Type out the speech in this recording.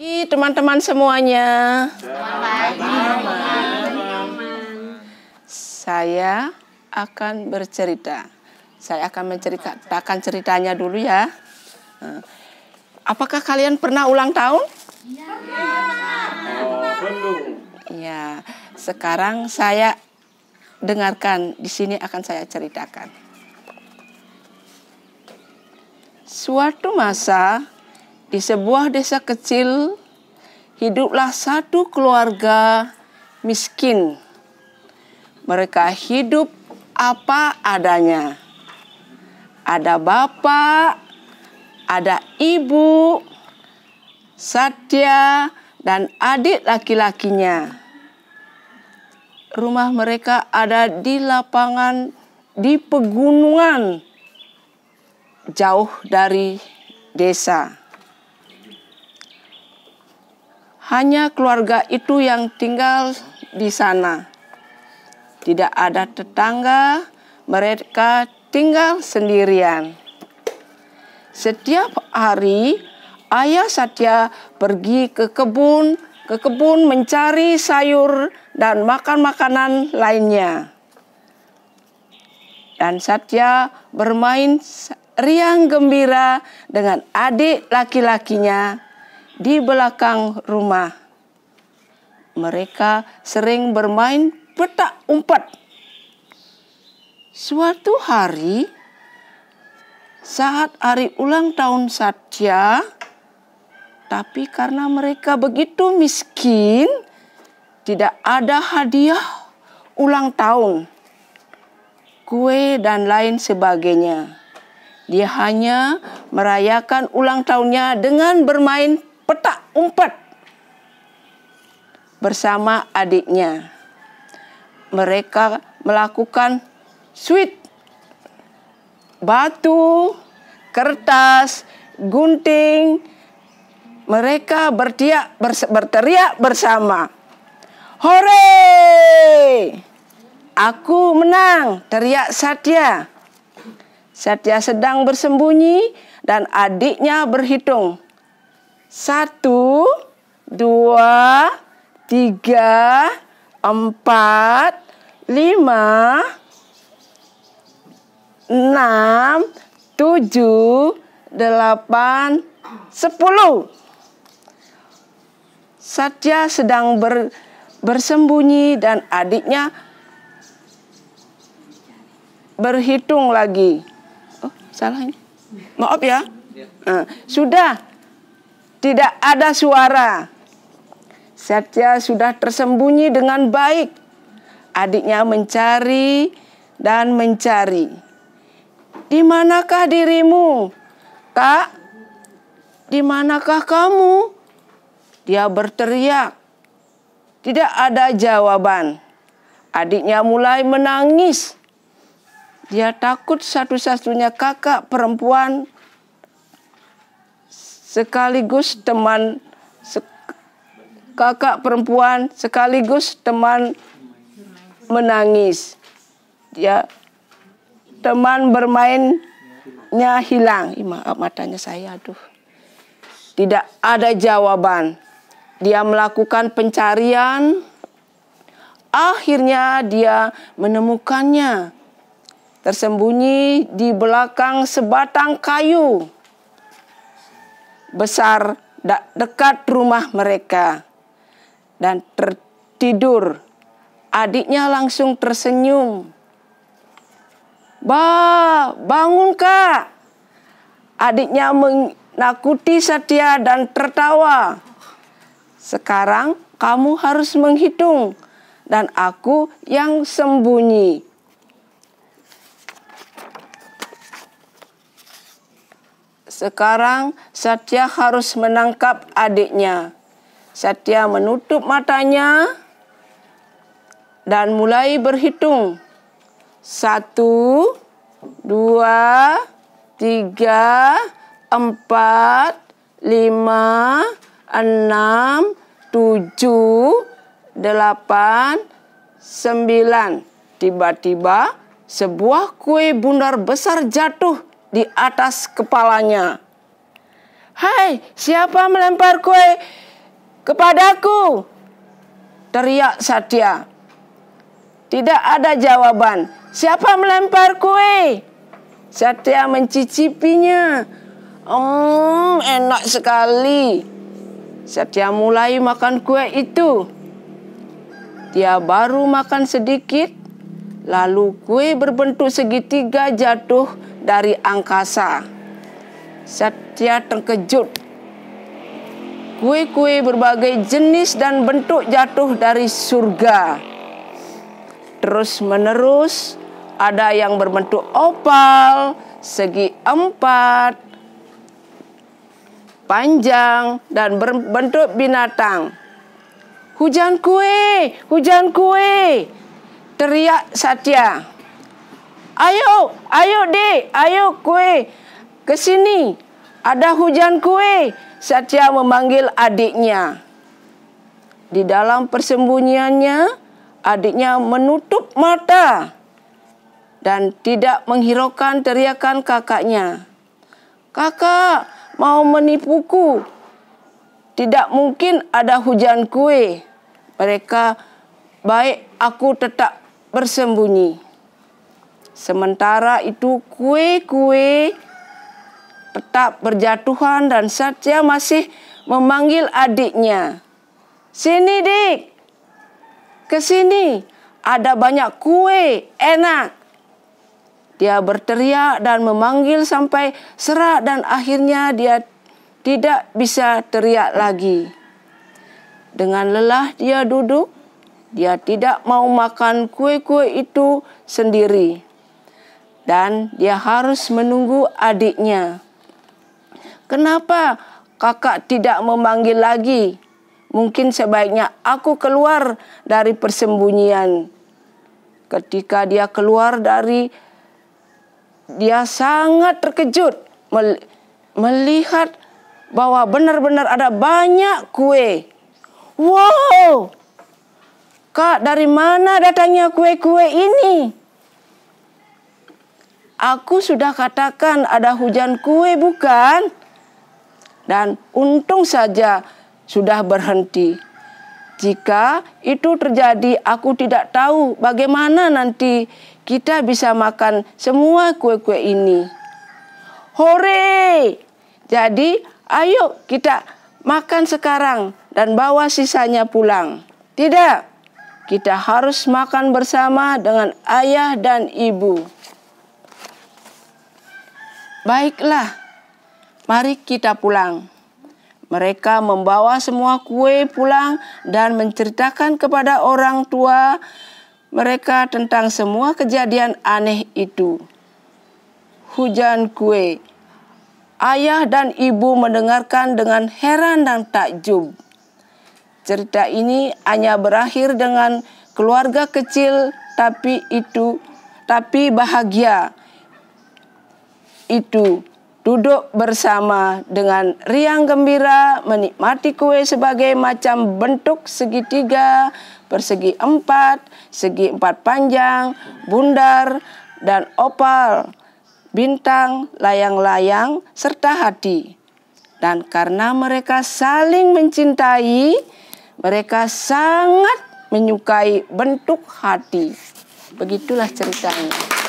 teman-teman semuanya. Selamat pagi. Saya akan bercerita. Saya akan menceritakan ceritanya dulu ya. Apakah kalian pernah ulang tahun? Iya. Ya, sekarang saya dengarkan di sini akan saya ceritakan. Suatu masa di sebuah desa kecil, hiduplah satu keluarga miskin. Mereka hidup apa adanya. Ada bapak, ada ibu, Satya, dan adik laki-lakinya. Rumah mereka ada di lapangan di pegunungan jauh dari desa. Hanya keluarga itu yang tinggal di sana. Tidak ada tetangga, mereka tinggal sendirian. Setiap hari, Ayah Satya pergi ke kebun, ke kebun mencari sayur dan makan makanan lainnya. Dan Satya bermain riang gembira dengan adik laki-lakinya di belakang rumah. Mereka sering bermain petak umpet. Suatu hari, saat hari ulang tahun Satya, tapi karena mereka begitu miskin, tidak ada hadiah ulang tahun, kue dan lain sebagainya. Dia hanya merayakan ulang tahunnya dengan bermain petak umpet bersama adiknya. Mereka melakukan sweet batu, kertas, gunting. Mereka bertiak, berteriak bersama. Hore! Aku menang, teriak Satya. Satya sedang bersembunyi dan adiknya berhitung. Satu, dua, tiga, empat, lima, enam, tujuh, delapan, sepuluh. Satya sedang ber, bersembunyi dan adiknya berhitung lagi. Oh, salah ini. Maaf ya. ya. Nah, sudah tidak ada suara. Setia sudah tersembunyi dengan baik. Adiknya mencari dan mencari. Di manakah dirimu? Kak, di manakah kamu? Dia berteriak. Tidak ada jawaban. Adiknya mulai menangis. Dia takut satu-satunya kakak perempuan sekaligus teman se kakak perempuan, sekaligus teman menangis. Ya, teman bermainnya hilang. Maaf matanya saya, aduh. Tidak ada jawaban. Dia melakukan pencarian. Akhirnya dia menemukannya tersembunyi di belakang sebatang kayu besar dekat rumah mereka dan tertidur. Adiknya langsung tersenyum. Ba, bangun kak. Adiknya menakuti setia dan tertawa. Sekarang kamu harus menghitung dan aku yang sembunyi. Sekarang Satya harus menangkap adiknya. Satya menutup matanya dan mulai berhitung. Satu, dua, tiga, empat, lima, enam, tujuh, delapan, sembilan. Tiba-tiba sebuah kue bundar besar jatuh di atas kepalanya. Hai, siapa melempar kue kepadaku? Teriak Satya. Tidak ada jawaban. Siapa melempar kue? Satya mencicipinya. Hmm, enak sekali. Satya mulai makan kue itu. Dia baru makan sedikit, lalu kue berbentuk segitiga jatuh dari angkasa. Satya terkejut. Kue-kue berbagai jenis dan bentuk jatuh dari surga. Terus menerus ada yang berbentuk opal, segi empat, panjang dan berbentuk binatang. Hujan kue, hujan kue, teriak Satya. Ayo, ayo dek, ayo kue ke sini. Ada hujan kue. Satya memanggil adiknya. Di dalam persembunyiannya, adiknya menutup mata dan tidak menghiraukan teriakan kakaknya. Kakak mau menipuku. Tidak mungkin ada hujan kue. Mereka baik aku tetap bersembunyi. Sementara itu kue-kue tetap berjatuhan dan Satya masih memanggil adiknya. Sini dik, ke sini ada banyak kue, enak. Dia berteriak dan memanggil sampai serak dan akhirnya dia tidak bisa teriak lagi. Dengan lelah dia duduk, dia tidak mau makan kue-kue itu sendiri dan dia harus menunggu adiknya. Kenapa kakak tidak memanggil lagi? Mungkin sebaiknya aku keluar dari persembunyian. Ketika dia keluar dari dia sangat terkejut melihat bahwa benar-benar ada banyak kue. Wow! Kak, dari mana datangnya kue-kue ini? Aku sudah katakan ada hujan kue bukan? Dan untung saja sudah berhenti. Jika itu terjadi, aku tidak tahu bagaimana nanti kita bisa makan semua kue-kue ini. Hore! Jadi, ayo kita makan sekarang dan bawa sisanya pulang. Tidak, kita harus makan bersama dengan ayah dan ibu. Baiklah, mari kita pulang. Mereka membawa semua kue pulang dan menceritakan kepada orang tua mereka tentang semua kejadian aneh itu. Hujan kue. Ayah dan ibu mendengarkan dengan heran dan takjub. Cerita ini hanya berakhir dengan keluarga kecil tapi itu tapi bahagia itu duduk bersama dengan riang gembira menikmati kue sebagai macam bentuk segitiga, persegi empat, segi empat panjang, bundar, dan opal, bintang, layang-layang, serta hati. Dan karena mereka saling mencintai, mereka sangat menyukai bentuk hati. Begitulah ceritanya.